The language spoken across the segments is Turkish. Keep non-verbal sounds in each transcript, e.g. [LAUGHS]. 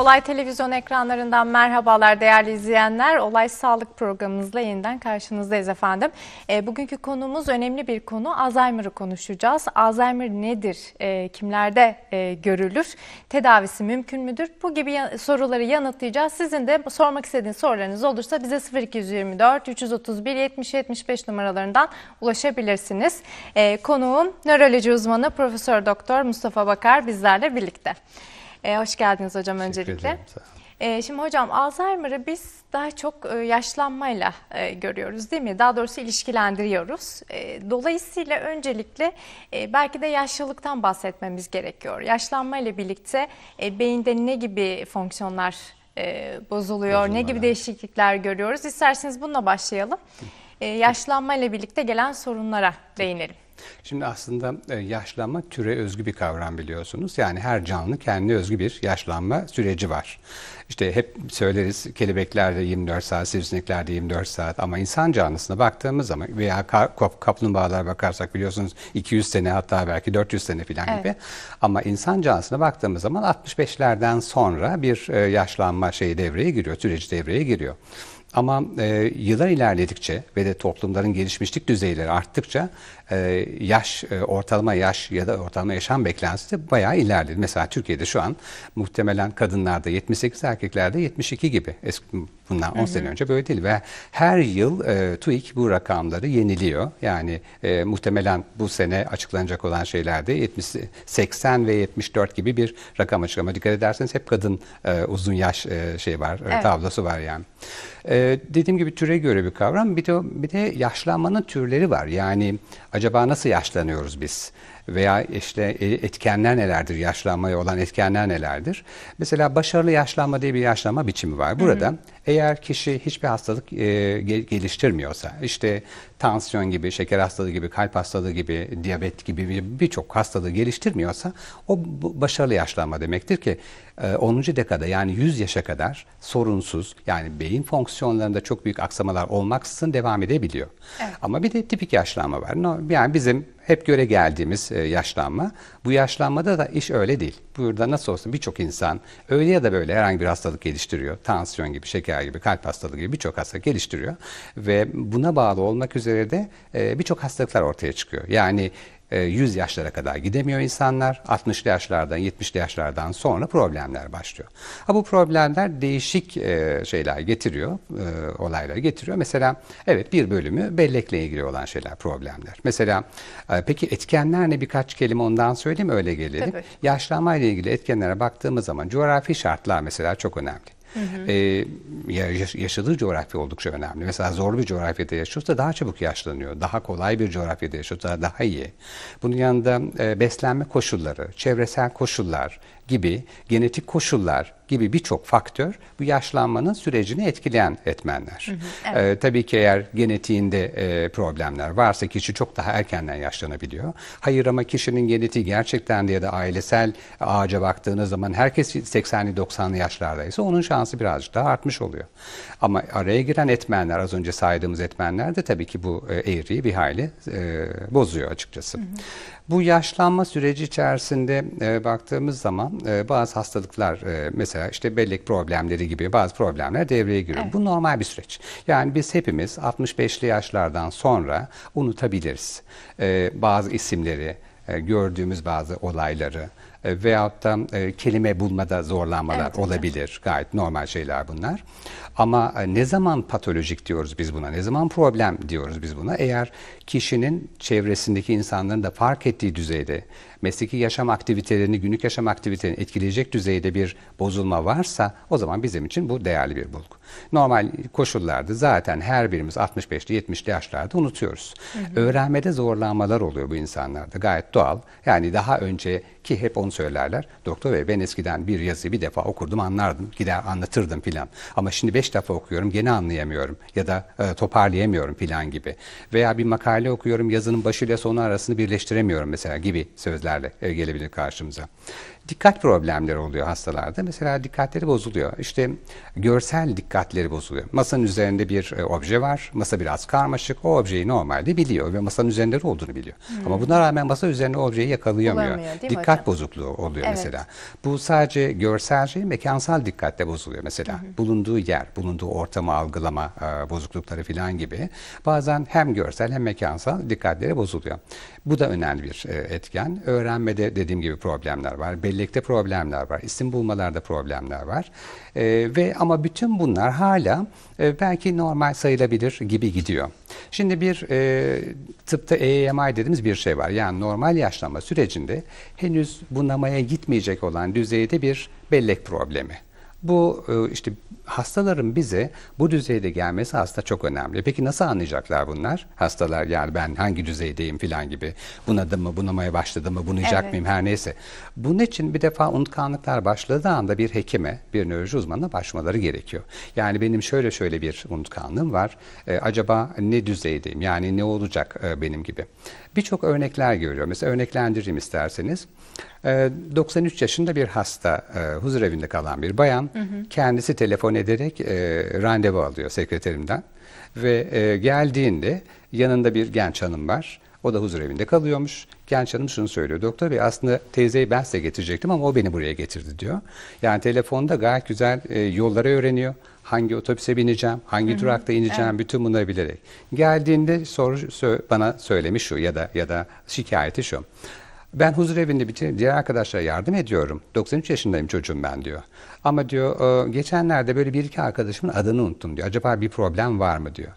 Olay televizyon ekranlarından merhabalar değerli izleyenler. Olay sağlık programımızla yeniden karşınızdayız efendim. E, bugünkü konumuz önemli bir konu. Alzheimer'ı konuşacağız. Alzheimer nedir? E, kimlerde e, görülür? Tedavisi mümkün müdür? Bu gibi ya soruları yanıtlayacağız. Sizin de sormak istediğiniz sorularınız olursa bize 0224 331 70 75 numaralarından ulaşabilirsiniz. E, konuğum nöroloji uzmanı Profesör Doktor Mustafa Bakar bizlerle birlikte. E, hoş geldiniz hocam Teşekkür öncelikle. Ederim, sağ e, Şimdi hocam Alzheimer'ı biz daha çok e, yaşlanmayla e, görüyoruz değil mi? Daha doğrusu ilişkilendiriyoruz. Dolayısıyla öncelikle belki de yaşlılıktan bahsetmemiz gerekiyor. Yaşlanmayla birlikte beyinde ne gibi fonksiyonlar bozuluyor, Bozulma, ne gibi değişiklikler görüyoruz? İsterseniz bununla başlayalım. Yaşlanmayla birlikte gelen sorunlara değinelim. Şimdi aslında e, yaşlanma türe özgü bir kavram biliyorsunuz. Yani her canlı kendine özgü bir yaşlanma süreci var. İşte hep söyleriz kelebeklerde 24 saat, sivrisineklerde 24 saat ama insan canlısına baktığımız zaman veya kaplumbağalara bakarsak biliyorsunuz 200 sene hatta belki 400 sene falan evet. gibi. Ama insan canlısına baktığımız zaman 65'lerden sonra bir e, yaşlanma şeyi devreye giriyor, süreci devreye giriyor. Ama e, yıllar ilerledikçe ve de toplumların gelişmişlik düzeyleri arttıkça e, yaş e, ortalama yaş ya da ortalama yaşam beklentisi de bayağı ilerledi. Mesela Türkiye'de şu an muhtemelen kadınlarda 78, erkeklerde 72 gibi. Eski bundan 10 hı hı. sene önce böyle değil ve her yıl e, TÜİK bu rakamları yeniliyor. Yani e, muhtemelen bu sene açıklanacak olan şeylerde 70 80 ve 74 gibi bir rakam açıklama. Dikkat ederseniz hep kadın e, uzun yaş e, şey var, e, evet. tablosu var yani. E, dediğim gibi türe göre bir kavram. Bir de bir de yaşlanmanın türleri var. Yani acaba nasıl yaşlanıyoruz biz? Veya işte e, etkenler nelerdir? Yaşlanmaya olan etkenler nelerdir? Mesela başarılı yaşlanma diye bir yaşlanma biçimi var. Burada hı hı. Eğer kişi hiçbir hastalık e, geliştirmiyorsa, işte tansiyon gibi, şeker hastalığı gibi, kalp hastalığı gibi, diyabet gibi birçok hastalığı geliştirmiyorsa o başarılı yaşlanma demektir ki 10. E, dekada yani 100 yaşa kadar sorunsuz yani beyin fonksiyonlarında çok büyük aksamalar olmaksızın devam edebiliyor. Evet. Ama bir de tipik yaşlanma var. Yani bizim hep göre geldiğimiz e, yaşlanma. Bu yaşlanmada da iş öyle değil buyurda nasıl olsun birçok insan öyle ya da böyle herhangi bir hastalık geliştiriyor. Tansiyon gibi, şeker gibi, kalp hastalığı gibi birçok hastalık geliştiriyor. Ve buna bağlı olmak üzere de e, birçok hastalıklar ortaya çıkıyor. Yani 100 ee, yaşlara kadar gidemiyor insanlar. 60'lı yaşlardan 70'li yaşlardan sonra problemler başlıyor. Ha, bu problemler değişik e, şeyler getiriyor, e, olayları getiriyor. Mesela evet bir bölümü bellekle ilgili olan şeyler, problemler. Mesela e, peki etkenler ne birkaç kelime ondan söyleyeyim öyle gelelim. Yaşlanma ile ilgili etkenlere baktığımız zaman coğrafi şartlar mesela çok önemli. Hı E, yaşadığı coğrafya oldukça önemli. Mesela zor bir coğrafyada yaşıyorsa daha çabuk yaşlanıyor. Daha kolay bir coğrafyada yaşıyorsa daha iyi. Bunun yanında e, beslenme koşulları, çevresel koşullar, gibi genetik koşullar gibi birçok faktör bu yaşlanmanın sürecini etkileyen etmenler. evet. ee, tabii ki eğer genetiğinde e, problemler varsa kişi çok daha erkenden yaşlanabiliyor. Hayır ama kişinin genetiği gerçekten de ya da ailesel ağaca baktığınız zaman herkes 80'li 90'lı yaşlardaysa onun şansı birazcık daha artmış oluyor. Ama araya giren etmenler az önce saydığımız etmenler de tabii ki bu e, eğriyi bir hayli e, bozuyor açıkçası. Hı hı. Bu yaşlanma süreci içerisinde e, baktığımız zaman e, bazı hastalıklar e, mesela işte bellek problemleri gibi bazı problemler devreye giriyor. Evet. Bu normal bir süreç. Yani biz hepimiz 65'li yaşlardan sonra unutabiliriz. E, bazı isimleri, gördüğümüz bazı olayları e, veyahut da kelime bulmada zorlanmalar evet, olabilir. Evet. Gayet normal şeyler bunlar. Ama ne zaman patolojik diyoruz biz buna? Ne zaman problem diyoruz biz buna? Eğer kişinin çevresindeki insanların da fark ettiği düzeyde mesleki yaşam aktivitelerini, günlük yaşam aktivitelerini etkileyecek düzeyde bir bozulma varsa o zaman bizim için bu değerli bir bulgu. Normal koşullarda zaten her birimiz 65'li 70'li yaşlarda unutuyoruz. Hı hı. Öğrenmede zorlanmalar oluyor bu insanlarda gayet doğal. Yani daha önce ki hep onu söylerler. Doktor bey ben eskiden bir yazı bir defa okurdum anlardım gider anlatırdım filan. Ama şimdi beş defa okuyorum gene anlayamıyorum ya da e, toparlayamıyorum filan gibi. Veya bir makale okuyorum yazının başıyla sonu arasını birleştiremiyorum mesela gibi sözler sürprizlerle e, gelebilir karşımıza dikkat problemleri oluyor hastalarda. Mesela dikkatleri bozuluyor. İşte görsel dikkatleri bozuluyor. Masanın üzerinde bir e, obje var. Masa biraz karmaşık. O objeyi normalde biliyor ve masanın üzerinde olduğunu biliyor. Hmm. Ama buna rağmen masa üzerinde objeyi yakalayamıyor. Dikkat hocam? bozukluğu oluyor evet. mesela. Bu sadece görsel şey mekansal dikkatte bozuluyor mesela. Hı Bulunduğu yer, bulunduğu ortamı algılama e, bozuklukları falan gibi. Bazen hem görsel hem mekansal dikkatleri bozuluyor. Bu da önemli bir e, etken. Öğrenmede dediğim gibi problemler var bellekte problemler var, isim bulmalarda problemler var. E, ve ama bütün bunlar hala e, belki normal sayılabilir gibi gidiyor. Şimdi bir e, tıpta EMI dediğimiz bir şey var. Yani normal yaşlanma sürecinde henüz bunamaya gitmeyecek olan düzeyde bir bellek problemi. Bu e, işte hastaların bize bu düzeyde gelmesi hasta çok önemli. Peki nasıl anlayacaklar bunlar? Hastalar yani ben hangi düzeydeyim filan gibi. Bunadım mı, bunamaya başladım mı, bunayacak evet. mıyım her neyse. Bunun için bir defa unutkanlıklar başladığı anda bir hekime, bir nöroloji uzmanına başvurmaları gerekiyor. Yani benim şöyle şöyle bir unutkanlığım var. E, acaba ne düzeydeyim? Yani ne olacak e, benim gibi? Birçok örnekler görüyorum. Mesela örneklendireyim isterseniz. 93 e, yaşında bir hasta, e, huzurevinde kalan bir bayan. Hı hı. Kendisi telefon ederek e, randevu alıyor sekreterimden. Ve e, geldiğinde yanında bir genç hanım var. O da huzur evinde kalıyormuş. Genç hanım şunu söylüyor. Doktor bey aslında teyzeyi ben size getirecektim ama o beni buraya getirdi diyor. Yani telefonda gayet güzel e, yolları öğreniyor. Hangi otobüse bineceğim, hangi Hı -hı. durakta ineceğim evet. bütün bunları bilerek. Geldiğinde soru sö, bana söylemiş şu ya da ya da şikayeti şu. Ben huzur evinde bir diğer arkadaşlara yardım ediyorum. 93 yaşındayım çocuğum ben diyor. Ama diyor e, geçenlerde böyle bir iki arkadaşımın adını unuttum diyor. Acaba bir problem var mı diyor.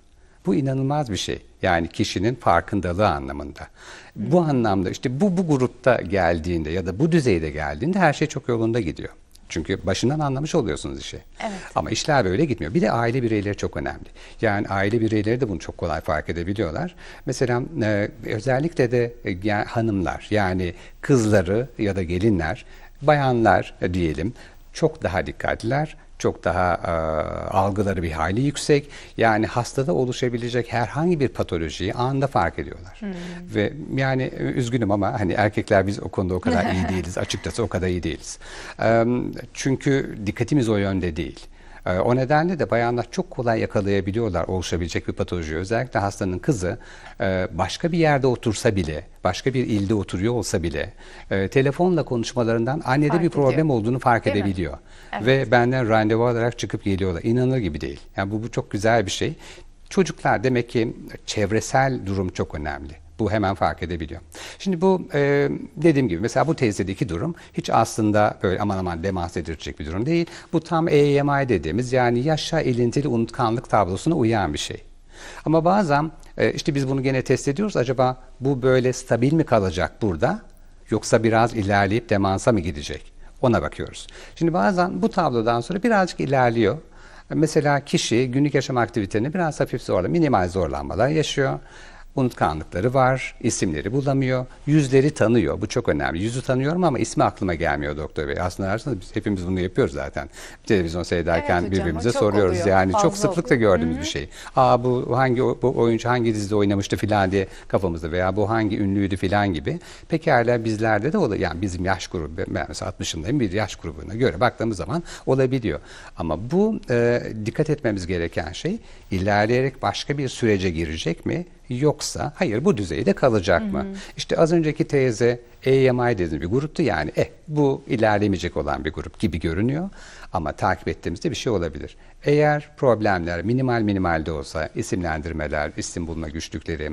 Bu inanılmaz bir şey. Yani kişinin farkındalığı anlamında. Bu anlamda işte bu bu grupta geldiğinde ya da bu düzeyde geldiğinde her şey çok yolunda gidiyor. Çünkü başından anlamış oluyorsunuz işi. Evet. Ama işler böyle gitmiyor. Bir de aile bireyleri çok önemli. Yani aile bireyleri de bunu çok kolay fark edebiliyorlar. Mesela e, özellikle de e, hanımlar yani kızları ya da gelinler, bayanlar diyelim çok daha dikkatliler çok daha e, algıları bir hali yüksek. Yani hastada oluşabilecek herhangi bir patolojiyi anında fark ediyorlar. Hmm. Ve yani e, üzgünüm ama hani erkekler biz o konuda o kadar iyi [LAUGHS] değiliz. Açıkçası o kadar iyi değiliz. E, çünkü dikkatimiz o yönde değil. Ee, o nedenle de bayanlar çok kolay yakalayabiliyorlar oluşabilecek bir patolojiyi. Özellikle hastanın kızı e, başka bir yerde otursa bile, başka bir ilde oturuyor olsa bile e, telefonla konuşmalarından annede fark bir problem olduğunu fark değil edebiliyor. Evet. Ve benden randevu alarak çıkıp geliyorlar. İnanılır gibi değil. Yani bu, bu çok güzel bir şey. Çocuklar demek ki çevresel durum çok önemli. Bu hemen fark edebiliyor. Şimdi bu e, dediğim gibi mesela bu teyzedeki durum hiç aslında böyle aman aman demans edilecek bir durum değil. Bu tam EYMI dediğimiz yani yaşa ilintili unutkanlık tablosuna uyan bir şey. Ama bazen e, işte biz bunu gene test ediyoruz. Acaba bu böyle stabil mi kalacak burada yoksa biraz ilerleyip demansa mı gidecek? Ona bakıyoruz. Şimdi bazen bu tablodan sonra birazcık ilerliyor. Mesela kişi günlük yaşam aktivitelerini biraz hafif zorla, minimal zorlanmalar yaşıyor unutkanlıkları var, isimleri bulamıyor, yüzleri tanıyor. Bu çok önemli. Yüzü tanıyorum ama ismi aklıma gelmiyor doktor bey. Aslında arasında biz hepimiz bunu yapıyoruz zaten. Televizyon seyrederken evet, hocam, birbirimize soruyoruz oluyor. yani. çok sıklıkla gördüğümüz Hı-hı. bir şey. Aa bu hangi bu oyuncu hangi dizide oynamıştı filan diye kafamızda veya bu hangi ünlüydü filan gibi. Pekala bizlerde de olay yani bizim yaş grubu ben mesela 60'ındayım bir yaş grubuna göre baktığımız zaman olabiliyor. Ama bu e, dikkat etmemiz gereken şey ilerleyerek başka bir sürece girecek mi? yoksa hayır bu düzeyde kalacak hı hı. mı? İşte az önceki teyze EMI dediğimiz bir gruptu yani. Eh bu ilerlemeyecek olan bir grup gibi görünüyor ama takip ettiğimizde bir şey olabilir. Eğer problemler minimal minimalde olsa isimlendirmeler, isim bulma güçlükleri,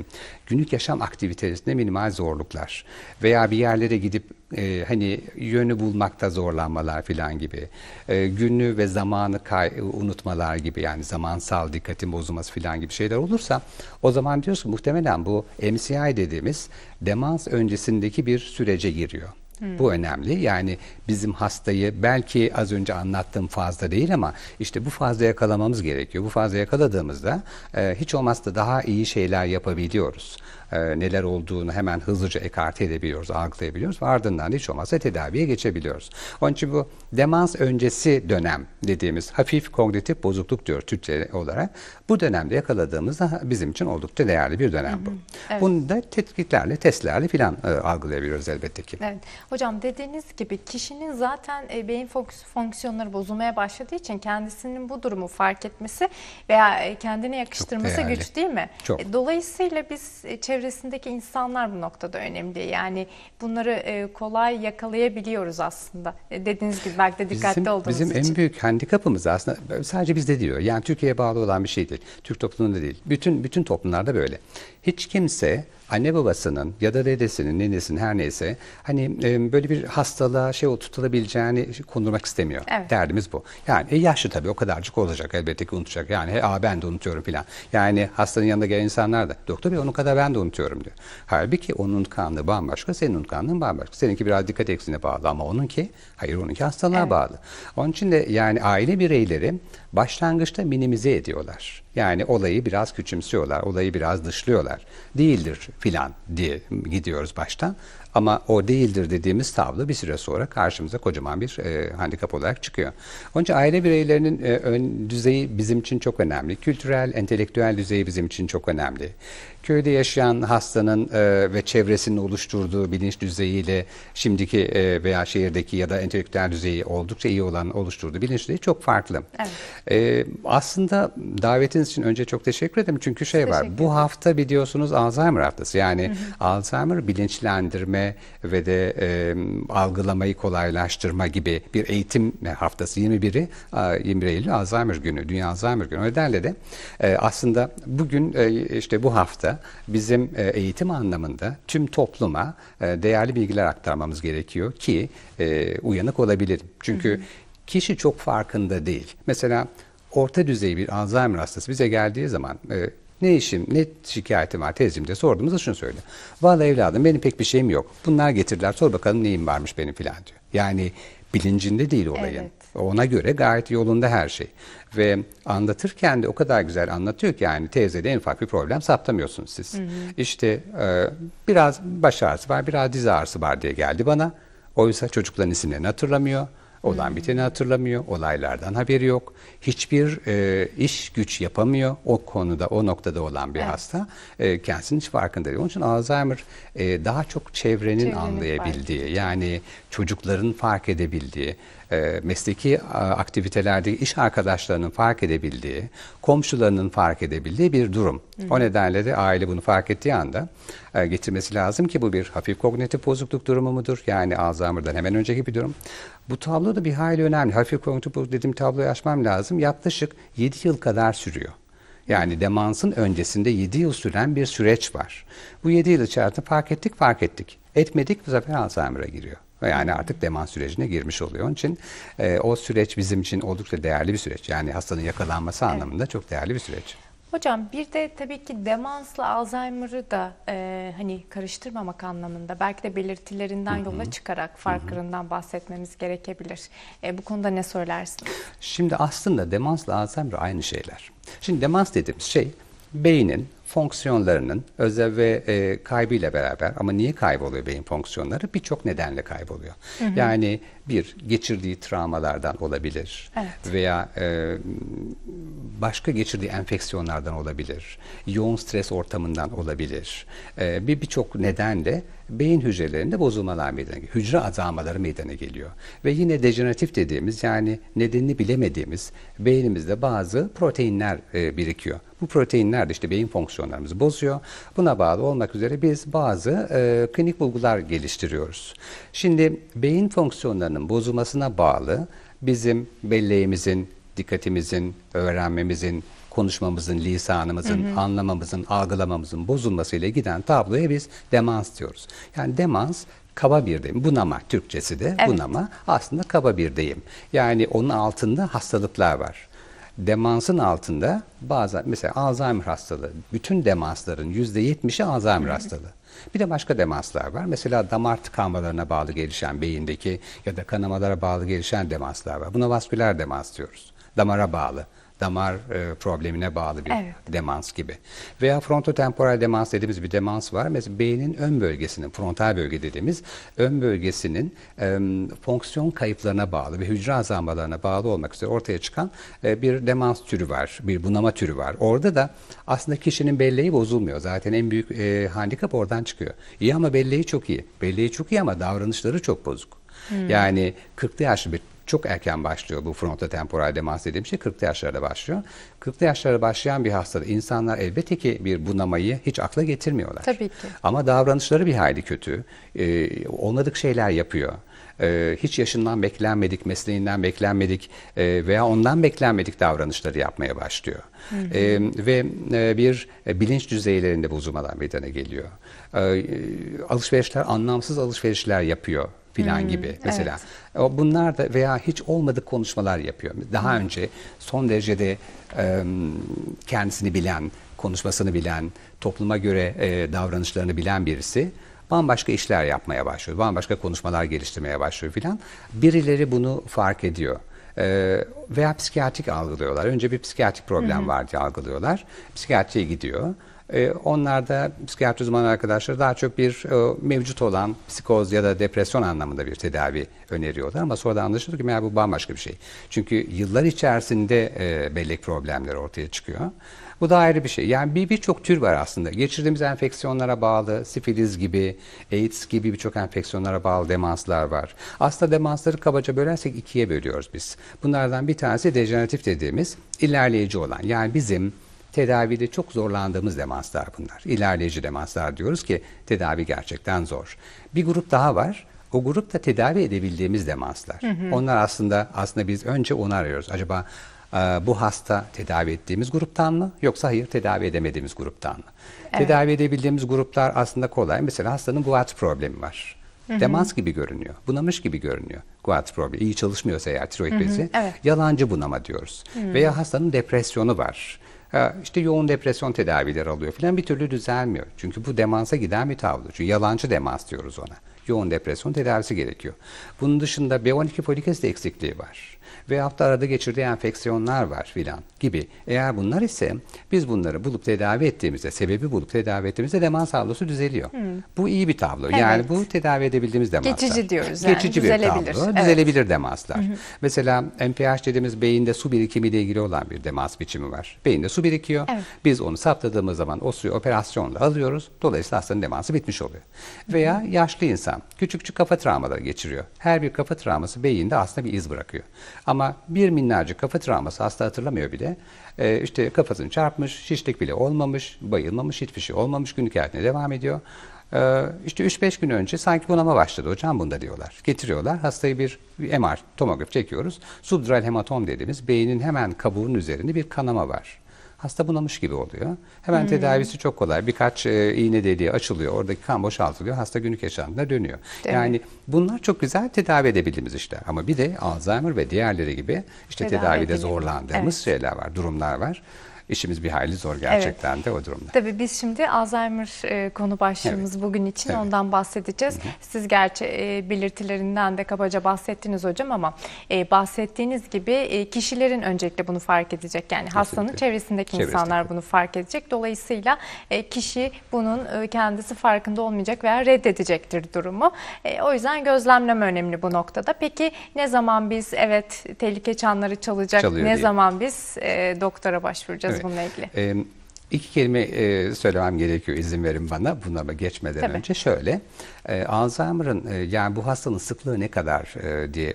günlük yaşam aktivitesinde minimal zorluklar veya bir yerlere gidip e, hani yönü bulmakta zorlanmalar filan gibi e, günü ve zamanı kay unutmalar gibi yani zamansal dikkatin bozulması filan gibi şeyler olursa o zaman diyoruz ki muhtemelen bu MCI dediğimiz demans öncesindeki bir sürece giriyor. Hmm. Bu önemli. Yani bizim hastayı belki az önce anlattığım fazla değil ama işte bu fazla yakalamamız gerekiyor. Bu fazla yakaladığımızda e, hiç olmazsa daha iyi şeyler yapabiliyoruz e, neler olduğunu hemen hızlıca ekart edebiliyoruz, algılayabiliyoruz ardından hiç olmazsa tedaviye geçebiliyoruz. Onun için bu demans öncesi dönem dediğimiz hafif kognitif bozukluk diyor Türkçe olarak. Bu dönemde yakaladığımızda bizim için oldukça değerli bir dönem bu. Hı hı. Evet. Bunu da tetkiklerle, testlerle filan e, algılayabiliyoruz elbette ki. Evet. Hocam dediğiniz gibi kişinin zaten e, beyin fonksiyonları bozulmaya başladığı için kendisinin bu durumu fark etmesi veya e, kendine yakıştırması güç değil mi? Çok. E, dolayısıyla biz e, çevre çevresindeki insanlar bu noktada önemli. Yani bunları e, kolay yakalayabiliyoruz aslında. E, dediğiniz gibi belki de dikkatli bizim, olduğunuz bizim için. Bizim en büyük handikapımız aslında sadece bizde diyor. Yani Türkiye'ye bağlı olan bir şey değil. Türk toplumunda değil. Bütün bütün toplumlarda böyle. Hiç kimse anne babasının ya da dedesinin, nenesinin her neyse hani e, böyle bir hastalığa şey tutulabileceğini kondurmak istemiyor. Evet. Derdimiz bu. Yani e, yaşlı tabii o kadarcık olacak elbette ki unutacak. Yani aa ben de unutuyorum filan. Yani hastanın yanında gelen insanlar da doktor bey onun kadar ben de unutuyorum diyor. Halbuki onun unutkanlığı bambaşka, senin unutkanlığın bambaşka. Seninki biraz dikkat eksiğine bağlı ama onunki hayır onunki hastalığa evet. bağlı. Onun için de yani aile bireyleri başlangıçta minimize ediyorlar. Yani olayı biraz küçümsüyorlar, olayı biraz dışlıyorlar. Değildir filan diye gidiyoruz baştan. Ama o değildir dediğimiz tablo bir süre sonra karşımıza kocaman bir e, handikap olarak çıkıyor. Onun için aile bireylerinin e, ön düzeyi bizim için çok önemli. Kültürel, entelektüel düzeyi bizim için çok önemli. Köyde yaşayan hastanın e, ve çevresinin oluşturduğu bilinç düzeyiyle şimdiki e, veya şehirdeki ya da entelektüel düzeyi oldukça iyi olan oluşturduğu bilinç düzeyi çok farklı. Evet. E, aslında davetiniz için önce çok teşekkür ederim. Çünkü şey teşekkür var. Bu hafta biliyorsunuz Alzheimer haftası. Yani Alzheimer bilinçlendirme ve de e, algılamayı kolaylaştırma gibi bir eğitim haftası 21'i 21 Eylül Alzheimer Günü, Dünya Alzheimer Günü. O nedenle de e, aslında bugün e, işte bu hafta bizim e, eğitim anlamında tüm topluma e, değerli bilgiler aktarmamız gerekiyor ki e, uyanık olabilirim. Çünkü hı hı. kişi çok farkında değil. Mesela orta düzey bir Alzheimer hastası bize geldiği zaman e, ne işim, ne şikayetim var teyzemce sorduğumuzda şunu söyledi. Vallahi evladım benim pek bir şeyim yok. Bunlar getirdiler sor bakalım neyim varmış benim filan diyor. Yani bilincinde değil olayın. Evet. Ona göre gayet yolunda her şey. Ve anlatırken de o kadar güzel anlatıyor ki yani teyzede en ufak bir problem saptamıyorsunuz siz. Hı hı. İşte e, biraz baş ağrısı var, biraz diz ağrısı var diye geldi bana. Oysa çocukların isimlerini hatırlamıyor. Olan biteni hatırlamıyor, olaylardan haberi yok. Hiçbir e, iş güç yapamıyor. O konuda, o noktada olan bir evet. hasta e, kendisinin hiç farkında değil. Onun için Alzheimer e, daha çok çevrenin Çevrenin anlayabildiği, farkı. yani çocukların fark edebildiği, e, mesleki e, aktivitelerde iş arkadaşlarının fark edebildiği, komşularının fark edebildiği bir durum. Hı. O nedenle de aile bunu fark ettiği anda e, getirmesi lazım ki bu bir hafif kognitif bozukluk durumu mudur? Yani Alzheimer'dan hemen önceki bir durum. Bu tablo da bir hayli önemli. Hafif kognitif bozukluk dediğim tabloyu açmam lazım. Yaklaşık 7 yıl kadar sürüyor. Yani demansın öncesinde 7 yıl süren bir süreç var. Bu 7 yıl içerisinde fark ettik fark ettik. Etmedik bu sefer Alzheimer'a giriyor. Yani artık demans sürecine girmiş oluyor. Onun için e, o süreç bizim için oldukça değerli bir süreç. Yani hastanın yakalanması evet. anlamında çok değerli bir süreç. Hocam bir de tabii ki demansla Alzheimer'ı da e, hani karıştırmamak anlamında belki de belirtilerinden Hı-hı. yola çıkarak farklarından bahsetmemiz gerekebilir. E, bu konuda ne söylersiniz? Şimdi aslında demansla Alzheimer aynı şeyler. Şimdi demans dediğimiz şey beynin fonksiyonlarının özel ve e, kaybıyla beraber ama niye kayboluyor beyin fonksiyonları? Birçok nedenle kayboluyor. Hı hı. Yani bir, geçirdiği travmalardan olabilir evet. veya e, başka geçirdiği enfeksiyonlardan olabilir, yoğun stres ortamından olabilir. E, bir birçok nedenle beyin hücrelerinde bozulmalar meydana geliyor. Hücre azalmaları meydana geliyor. Ve yine dejeneratif dediğimiz yani nedenini bilemediğimiz beynimizde bazı proteinler e, birikiyor. Bu proteinler de işte beyin fonksiyonlarımızı bozuyor. Buna bağlı olmak üzere biz bazı e, klinik bulgular geliştiriyoruz. Şimdi beyin fonksiyonları algılarının bozulmasına bağlı bizim belleğimizin, dikkatimizin, öğrenmemizin, konuşmamızın, lisanımızın, hı hı. anlamamızın, algılamamızın bozulmasıyla giden tabloya biz demans diyoruz. Yani demans kaba bir deyim. Bunama Türkçesi de evet. bunama aslında kaba bir deyim. Yani onun altında hastalıklar var. Demansın altında bazen mesela Alzheimer hastalığı. Bütün demansların %70'i Alzheimer hı hı. hastalığı. Bir de başka demanslar var. Mesela damar tıkanmalarına bağlı gelişen beyindeki ya da kanamalara bağlı gelişen demanslar var. Buna vasküler demans diyoruz. Damara bağlı damar e, problemine bağlı bir evet. demans gibi. Veya frontotemporal demans dediğimiz bir demans var. Mesela beynin ön bölgesinin, frontal bölge dediğimiz ön bölgesinin e, fonksiyon kayıplarına bağlı ve hücre azalmalarına bağlı olmak üzere ortaya çıkan e, bir demans türü var. Bir bunama türü var. Orada da aslında kişinin belleği bozulmuyor. Zaten en büyük e, handikap oradan çıkıyor. İyi ama belleği çok iyi. Belleği çok iyi ama davranışları çok bozuk. Hmm. Yani 40 yaşlı bir çok erken başlıyor bu frontotemporal demans dediğim şey 40 yaşlarda başlıyor. 40 yaşlarda başlayan bir hastada insanlar elbette ki bir bunamayı hiç akla getirmiyorlar. Tabii ki. Ama davranışları bir hayli kötü. Ee, onladık şeyler yapıyor. Ee, hiç yaşından beklenmedik, mesleğinden beklenmedik e, veya ondan beklenmedik davranışları yapmaya başlıyor. Hı hı. Ee, ve e, bir e, bilinç düzeylerinde bozulmalar meydana geliyor. Ee, alışverişler anlamsız alışverişler yapıyor filan hmm, gibi mesela. Evet. Bunlar da veya hiç olmadık konuşmalar yapıyor. Daha hmm. önce son derecede e, kendisini bilen, konuşmasını bilen, topluma göre e, davranışlarını bilen birisi bambaşka işler yapmaya başlıyor. Bambaşka konuşmalar geliştirmeye başlıyor filan. Birileri bunu fark ediyor ee, veya psikiyatrik algılıyorlar. Önce bir psikiyatrik problem var diye algılıyorlar. Psikiyatriye gidiyor. Ee, onlar da psikiyatri uzmanı arkadaşları daha çok bir e, mevcut olan psikoz ya da depresyon anlamında bir tedavi öneriyorlar. Ama sonra da anlaşılıyor ki meğer bu bambaşka bir şey. Çünkü yıllar içerisinde e, bellek problemleri ortaya çıkıyor. Bu da ayrı bir şey. Yani birçok bir, bir tür var aslında. Geçirdiğimiz enfeksiyonlara bağlı, sifiliz gibi, AIDS gibi birçok enfeksiyonlara bağlı demanslar var. Aslında demansları kabaca bölersek ikiye bölüyoruz biz. Bunlardan bir tanesi dejeneratif dediğimiz ilerleyici olan. Yani bizim tedavide çok zorlandığımız demanslar bunlar. İlerleyici demanslar diyoruz ki tedavi gerçekten zor. Bir grup daha var. O grupta tedavi edebildiğimiz demanslar. Hı hı. Onlar aslında aslında biz önce onu arıyoruz. Acaba ee, bu hasta tedavi ettiğimiz gruptan mı yoksa hayır tedavi edemediğimiz gruptan mı? Evet. Tedavi edebildiğimiz gruplar aslında kolay. Mesela hastanın guat problemi var. Hı-hı. Demans gibi görünüyor. Bunamış gibi görünüyor. Guat problemi. İyi çalışmıyorsa eğer tiroid bezi. Evet. Yalancı bunama diyoruz. Hı-hı. Veya hastanın depresyonu var. Ha, ee, işte yoğun depresyon tedavileri alıyor filan bir türlü düzelmiyor. Çünkü bu demansa giden bir tablo. Çünkü yalancı demans diyoruz ona. Yoğun depresyon tedavisi gerekiyor. Bunun dışında B12 folik eksikliği var. Ve hafta arada geçirdiği enfeksiyonlar var filan gibi. Eğer bunlar ise biz bunları bulup tedavi ettiğimizde, sebebi bulup tedavi ettiğimizde demans tablosu düzeliyor. Hmm. Bu iyi bir tablo. Evet. Yani bu tedavi edebildiğimiz demanslar. Geçici diyoruz yani. Geçici bir tablo. Evet. Düzelebilir demanslar. Hı Mesela MPH dediğimiz beyinde su birikimi ile ilgili olan bir demans biçimi var. Beyinde su birikiyor. Evet. Biz onu saptadığımız zaman o suyu operasyonla alıyoruz. Dolayısıyla hastanın demansı bitmiş oluyor. Veya yaşlı insan küçük küçük kafa travmaları geçiriyor. Her bir kafa travması beyinde aslında bir iz bırakıyor. Ama bir minnacık kafa travması hasta hatırlamıyor bile. E, işte kafasını çarpmış, şişlik bile olmamış, bayılmamış, hiçbir şey olmamış. Günlük hayatına devam ediyor. E, işte 3-5 gün önce sanki bunama başladı hocam bunda diyorlar. Getiriyorlar. Hastayı bir MR tomograf çekiyoruz. Subdural hematom dediğimiz beynin hemen kabuğunun üzerinde bir kanama var. Hasta bunamış gibi oluyor. Hemen hmm. tedavisi çok kolay. Birkaç e, iğne deliği açılıyor. Oradaki kan boşaltılıyor. Hasta günlük yaşantına dönüyor. Değil yani mi? bunlar çok güzel tedavi edebildiğimiz işler. Ama bir de Alzheimer ve diğerleri gibi işte tedavide edeyim. zorlandığımız evet. şeyler var, durumlar var işimiz bir hayli zor gerçekten evet. de o durumda. Tabii biz şimdi Alzheimer e, konu başlığımız evet. bugün için evet. ondan bahsedeceğiz. Hı hı. Siz gerçi e, belirtilerinden de kabaca bahsettiniz hocam ama e, bahsettiğiniz gibi e, kişilerin öncelikle bunu fark edecek. Yani Kesinlikle. hastanın çevresindeki Çevresinde. insanlar bunu fark edecek. Dolayısıyla kişi bunun kendisi farkında olmayacak veya reddedecektir durumu. o yüzden gözlemleme önemli bu noktada. Peki ne zaman biz evet tehlike çanları çalacak, Çalıyor ne diye. zaman biz e, doktora başvuracağız? bununla ilgili. E, İki kelime e, söylemem gerekiyor izin verin bana bunlara geçmeden Tabii. önce şöyle e, Alzheimer'ın e, yani bu hastanın sıklığı ne kadar e, diye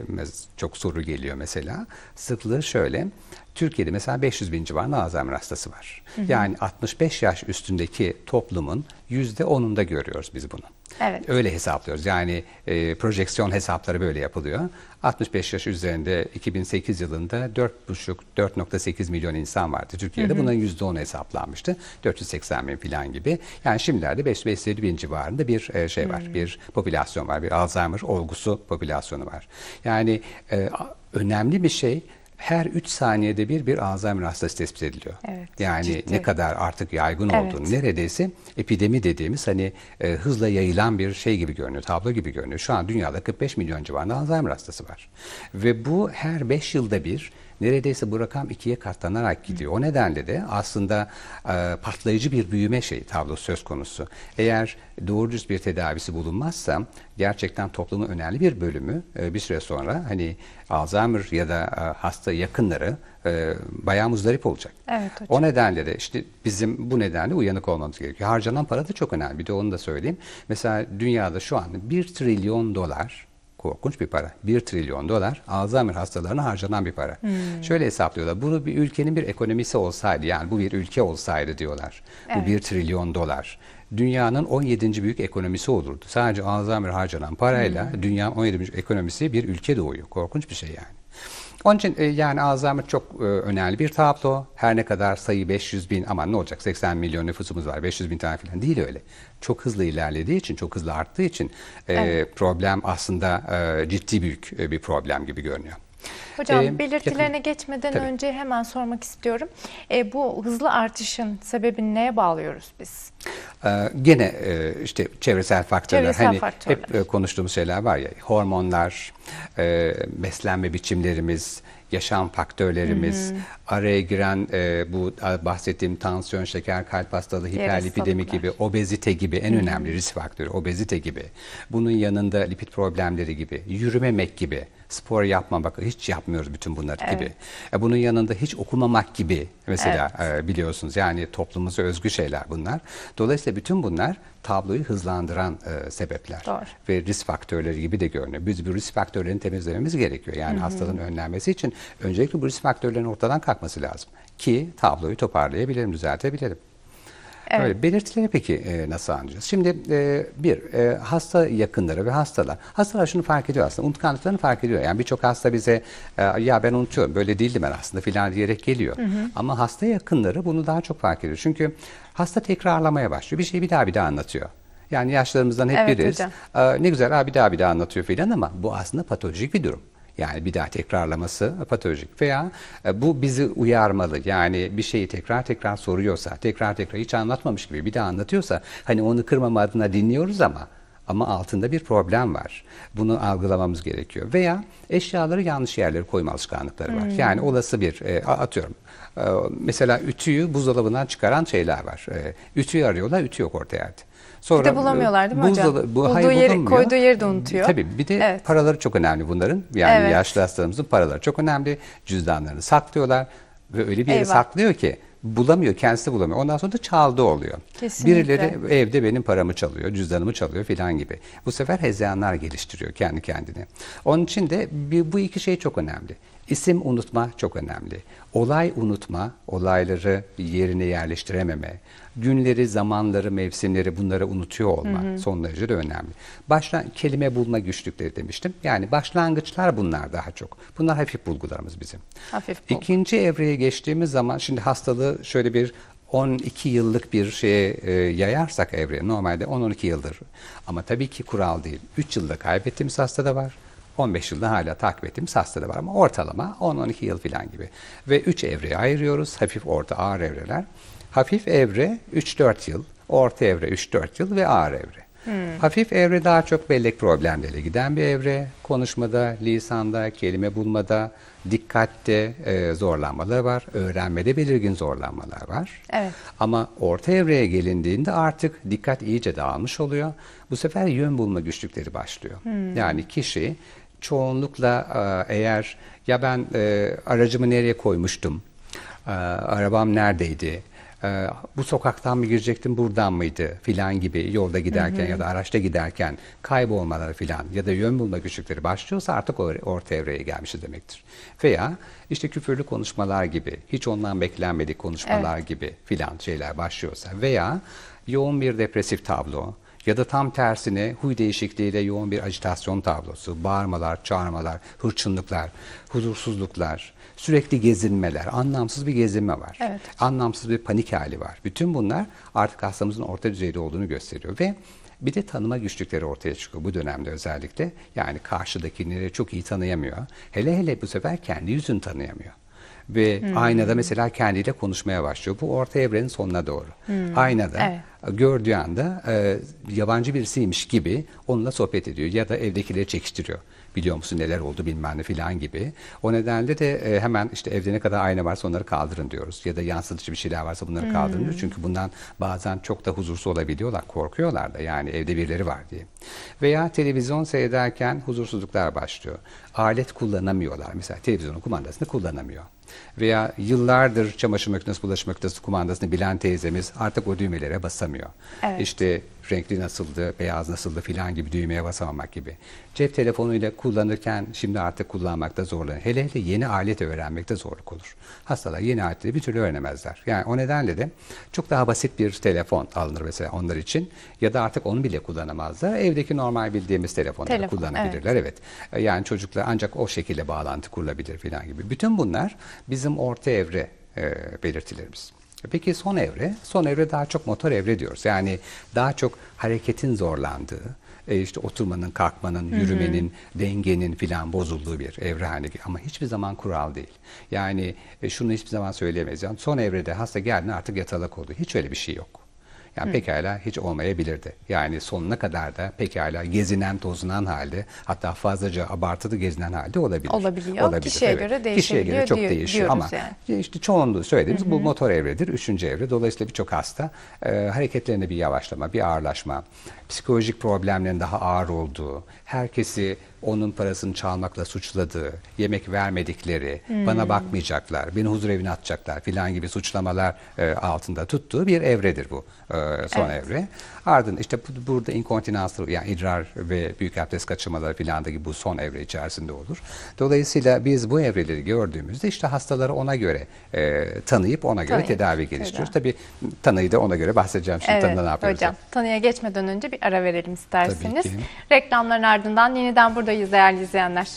çok soru geliyor mesela sıklığı şöyle Türkiye'de mesela 500 bin civarında Alzheimer hastası var hı hı. yani 65 yaş üstündeki toplumun yüzde %10'unda görüyoruz biz bunu. Evet. Öyle hesaplıyoruz. Yani e, projeksiyon hesapları böyle yapılıyor. 65 yaş üzerinde 2008 yılında 4,5-4,8 milyon insan vardı Türkiye'de. Hı hı. Bunların %10 hesaplanmıştı. 480 bin falan gibi. Yani şimdilerde 5-7 bin civarında bir e, şey var. hı. Bir popülasyon var. Bir Alzheimer olgusu popülasyonu var. Yani e, önemli bir şey her 3 saniyede bir bir Alzheimer hastası tespit ediliyor. Evet, yani ciddi. ne kadar artık yaygın evet. olduğunu neredeyse epidemi dediğimiz hani e, hızla yayılan bir şey gibi görünüyor, tablo gibi görünüyor. Şu an dünyada 45 milyon civarında Alzheimer hastası var. Ve bu her 5 yılda bir neredeyse bu rakam ikiye katlanarak gidiyor. O nedenle de aslında e, patlayıcı bir büyüme şey tablo söz konusu. Eğer doğru düz bir tedavisi bulunmazsa gerçekten toplumun önemli bir bölümü e, bir süre sonra hani Alzheimer ya da e, hasta yakınları e, bayağı muzdarip olacak. Evet hocam. O nedenle de işte bizim bu nedenle uyanık olmamız gerekiyor. Harcanan para da çok önemli. Bir de onu da söyleyeyim. Mesela dünyada şu an 1 trilyon dolar korkunç bir para. 1 trilyon dolar Alzheimer hastalarına harcanan bir para. Hmm. Şöyle hesaplıyorlar. Bunu bir ülkenin bir ekonomisi olsaydı yani bu bir ülke olsaydı diyorlar. Evet. Bu 1 trilyon dolar dünyanın 17. büyük ekonomisi olurdu. Sadece Alzheimer harcanan parayla hmm. dünyanın 17. ekonomisi bir ülke doğuyor. Korkunç bir şey yani. Onun için e, yani Alzheimer çok e, önemli bir tablo. Her ne kadar sayı 500 bin ama ne olacak 80 milyon nüfusumuz var 500 bin tane falan değil öyle. Çok hızlı ilerlediği için, çok hızlı arttığı için e, evet. problem aslında ciddi büyük bir problem gibi görünüyor. Hocam e, belirtilerine yakın. geçmeden Tabii. önce hemen sormak istiyorum. E, bu hızlı artışın sebebini neye bağlıyoruz biz? E, gene e, işte çevresel faktörler. Çevresel hani faktörler. Hep e, konuştuğumuz şeyler var ya hormonlar, e, beslenme biçimlerimiz, yaşam faktörlerimiz, hı hı. araya giren e, bu bahsettiğim tansiyon, şeker, kalp hastalığı, hiperlipidemi gibi, obezite gibi en hı hı. önemli risk faktörü obezite gibi. Bunun yanında lipid problemleri gibi, yürümemek gibi spor yapmamak, hiç yapmıyoruz bütün bunları evet. gibi. E, bunun yanında hiç okumamak gibi mesela evet. e, biliyorsunuz yani toplumumuza özgü şeyler bunlar. Dolayısıyla bütün bunlar tabloyu hızlandıran e, sebepler Doğru. ve risk faktörleri gibi de görünüyor. Biz bu risk faktörlerini temizlememiz gerekiyor. Yani Hı -hı. hastalığın önlenmesi için öncelikle bu risk faktörlerin ortadan kalkması lazım ki tabloyu toparlayabilirim, düzeltebilirim. Evet. Öyle. Belirtileri peki e, nasıl anlayacağız? Şimdi e, bir, e, hasta yakınları ve hastalar. Hastalar şunu fark ediyor aslında. Unutkanlıklarını fark ediyor. Yani birçok hasta bize e, ya ben unutuyorum böyle değildim ben aslında filan diyerek geliyor. Hı hı. Ama hasta yakınları bunu daha çok fark ediyor. Çünkü hasta tekrarlamaya başlıyor. Bir şeyi bir daha bir daha anlatıyor. Yani yaşlarımızdan hep evet, biriz. Ee, ne güzel abi daha bir daha anlatıyor filan ama bu aslında patolojik bir durum. Yani bir daha tekrarlaması patolojik veya e, bu bizi uyarmalı. Yani bir şeyi tekrar tekrar soruyorsa, tekrar tekrar hiç anlatmamış gibi bir daha anlatıyorsa hani onu kırmama adına dinliyoruz ama ama altında bir problem var. Bunu algılamamız gerekiyor. Veya eşyaları yanlış yerlere koyma alışkanlıkları var. Hmm. Yani olası bir e, atıyorum. E, mesela ütüyü buzdolabından çıkaran şeyler var. E, ütüyü arıyorlar, ütü yok orta yerde. Sonra bir de bulamıyorlar değil mi buzdolabı, hocam? Bu, hayır, yeri, koyduğu yeri de unutuyor. Tabii bir de evet. paraları çok önemli bunların. Yani evet. yaşlı hastalarımızın paraları çok önemli. Cüzdanlarını saklıyorlar ve öyle bir yere Eyvah. saklıyor ki bulamıyor, kendisi bulamıyor. Ondan sonra da çaldı oluyor. Kesinlikle. Birileri evde benim paramı çalıyor, cüzdanımı çalıyor filan gibi. Bu sefer hezeyanlar geliştiriyor kendi kendini Onun için de bu iki şey çok önemli. İsim unutma çok önemli. Olay unutma, olayları yerine yerleştirememe, günleri, zamanları, mevsimleri bunları unutuyor olma hı hı. son derece de önemli. Başla kelime bulma güçlükleri demiştim. Yani başlangıçlar bunlar daha çok. Bunlar hafif bulgularımız bizim. Hafif bulgu. İkinci evreye geçtiğimiz zaman şimdi hastalığı şöyle bir 12 yıllık bir şeye e, yayarsak evreye normalde 10-12 yıldır. Ama tabii ki kural değil. 3 yılda kaybettiğimiz hasta da var. 15 yılda hala takip ettiğimiz hastalar var ama ortalama 10-12 yıl falan gibi. Ve 3 evreye ayırıyoruz. Hafif, orta, ağır evreler. Hafif evre 3-4 yıl, orta evre 3-4 yıl ve ağır evre. Hmm. Hafif evre daha çok bellek problemleriyle giden bir evre. Konuşmada, lisanda, kelime bulmada, dikkatte e, zorlanmalar var. Öğrenmede belirgin zorlanmalar var. Evet. Ama orta evreye gelindiğinde artık dikkat iyice dağılmış oluyor. Bu sefer yön bulma güçlükleri başlıyor. Hmm. Yani kişi çoğunlukla e, eğer ya ben e, aracımı nereye koymuştum, e, arabam neredeydi, e, bu sokaktan mı girecektim buradan mıydı filan gibi yolda giderken hı hı. ya da araçta giderken kaybolmaları filan ya da yön bulma güçlükleri başlıyorsa artık or orta evreye gelmiş demektir. Veya işte küfürlü konuşmalar gibi hiç ondan beklenmedik konuşmalar evet. gibi filan şeyler başlıyorsa veya yoğun bir depresif tablo, ya da tam tersine huy değişikliğiyle yoğun bir ajitasyon tablosu, bağırmalar, çağırmalar, hırçınlıklar, huzursuzluklar, sürekli gezinmeler, anlamsız bir gezinme var. Evet. Anlamsız bir panik hali var. Bütün bunlar artık hastamızın orta düzeyde olduğunu gösteriyor ve bir de tanıma güçlükleri ortaya çıkıyor bu dönemde özellikle. Yani karşıdakileri çok iyi tanıyamıyor. Hele hele bu sefer kendi yüzünü tanıyamıyor. Ve hmm. aynada mesela kendiyle konuşmaya başlıyor. Bu orta evrenin sonuna doğru. Hmm. Aynada evet. gördüğü anda e, yabancı birisiymiş gibi onunla sohbet ediyor ya da evdekileri çekiştiriyor biliyor musun neler oldu bilmem ne filan gibi. O nedenle de e, hemen işte evde ne kadar ayna varsa onları kaldırın diyoruz. Ya da yansıtıcı bir şeyler varsa bunları hmm. kaldırın diyoruz. Hmm. Çünkü bundan bazen çok da huzursuz olabiliyorlar. Korkuyorlar da yani evde birileri var diye. Veya televizyon seyrederken huzursuzluklar başlıyor. Alet kullanamıyorlar. Mesela televizyonun kumandasını kullanamıyor. Veya yıllardır çamaşır makinesi bulaşık makinesi kumandasını bilen teyzemiz artık o düğmelere basamıyor. Evet. İşte renkli nasıldı, beyaz nasıldı filan gibi düğmeye basamamak gibi. Cep telefonuyla kullanırken şimdi artık kullanmakta zorlanır. Hele hele yeni alet öğrenmekte zorluk olur. Hastalar yeni aleti bir türlü öğrenemezler. Yani o nedenle de çok daha basit bir telefon alınır mesela onlar için ya da artık onu bile kullanamazlar. Evdeki normal bildiğimiz telefonları telefon, kullanabilirler. Evet. evet. E, yani çocuklar ancak o şekilde bağlantı kurulabilir filan gibi. Bütün bunlar bizim orta evre e, belirtilerimiz. E peki son evre? Son evre daha çok motor evre diyoruz. Yani daha çok hareketin zorlandığı, e işte oturmanın, kalkmanın, Hı-hı. yürümenin, dengenin filan bozulduğu bir evre hani. Ama hiçbir zaman kural değil. Yani e şunu hiçbir zaman söyleyemeyiz. Yani son evrede hasta geldi artık yatalak oldu. Hiç öyle bir şey yok. Yani Hı. pekala hiç olmayabilirdi. Yani sonuna kadar da pekala gezinen tozunan halde hatta fazlaca abartılı gezinen halde olabilir. Olabiliyor. Olabilir. Kişiye evet. göre değişiyor. Kişiye göre çok diyor, değişiyor ama yani. işte çoğunluğu söylediğimiz Hı -hı. bu motor evredir. Üçüncü evre. Dolayısıyla birçok hasta e, hareketlerinde bir yavaşlama, bir ağırlaşma, psikolojik problemlerin daha ağır olduğu, herkesi onun parasını çalmakla suçladığı, yemek vermedikleri, hmm. bana bakmayacaklar, beni huzur evine atacaklar filan gibi suçlamalar e, altında tuttuğu bir evredir bu e, son evet. evre. Ardından işte bu, burada inkontinans yani idrar ve büyük abdest kaçırmaları filan da gibi bu son evre içerisinde olur. Dolayısıyla biz bu evreleri gördüğümüzde işte hastaları ona göre e, tanıyıp ona göre tanıyıp, tedavi geliştiriyoruz. Tabii tanıyı da ona göre bahsedeceğim şimdi evet, tanıda ne yapıyoruz. Hocam tanıya geçmeden önce bir ara verelim isterseniz. Reklamların ardından yeniden burada Oradayız değerli izleyenler.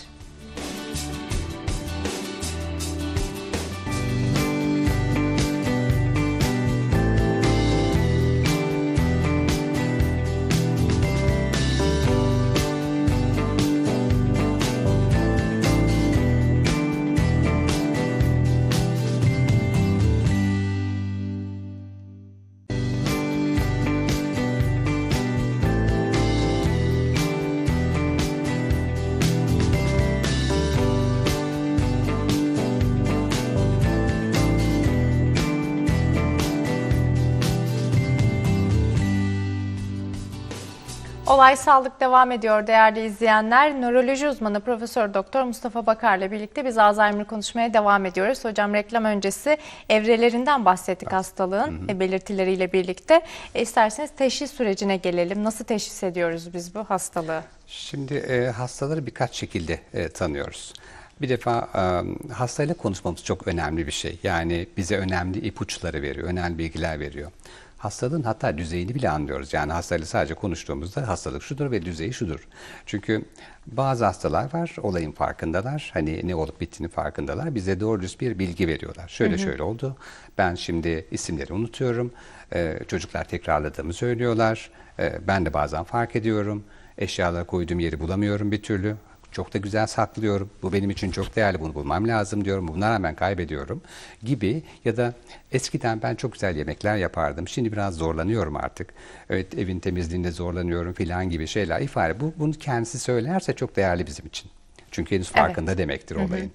Olay Sağlık devam ediyor değerli izleyenler. Nöroloji uzmanı Profesör Doktor Mustafa Bakar'la birlikte biz Alzheimer konuşmaya devam ediyoruz. Hocam reklam öncesi evrelerinden bahsettik hastalığın hı hı. E, belirtileriyle birlikte. E, isterseniz teşhis sürecine gelelim. Nasıl teşhis ediyoruz biz bu hastalığı? Şimdi e, hastaları birkaç şekilde e, tanıyoruz. Bir defa e, hastayla konuşmamız çok önemli bir şey. Yani bize önemli ipuçları veriyor, önemli bilgiler veriyor hastalığın hatta düzeyini bile anlıyoruz. Yani hastalığı sadece konuştuğumuzda hastalık şudur ve düzeyi şudur. Çünkü bazı hastalar var, olayın farkındalar. Hani ne olup bittiğini farkındalar. Bize doğru düz bir bilgi veriyorlar. Şöyle hı hı. şöyle oldu. Ben şimdi isimleri unutuyorum. Ee, çocuklar tekrarladığımı söylüyorlar. Ee, ben de bazen fark ediyorum. Eşyaları koyduğum yeri bulamıyorum bir türlü çok da güzel saklıyorum. Bu benim için çok değerli. Bunu bulmam lazım diyorum. Buna rağmen kaybediyorum gibi ya da eskiden ben çok güzel yemekler yapardım. Şimdi biraz zorlanıyorum artık. Evet evin temizliğinde zorlanıyorum filan gibi şeyler ifade. Bu bunu kendisi söylerse çok değerli bizim için. Çünkü henüz farkında evet. demektir olayın.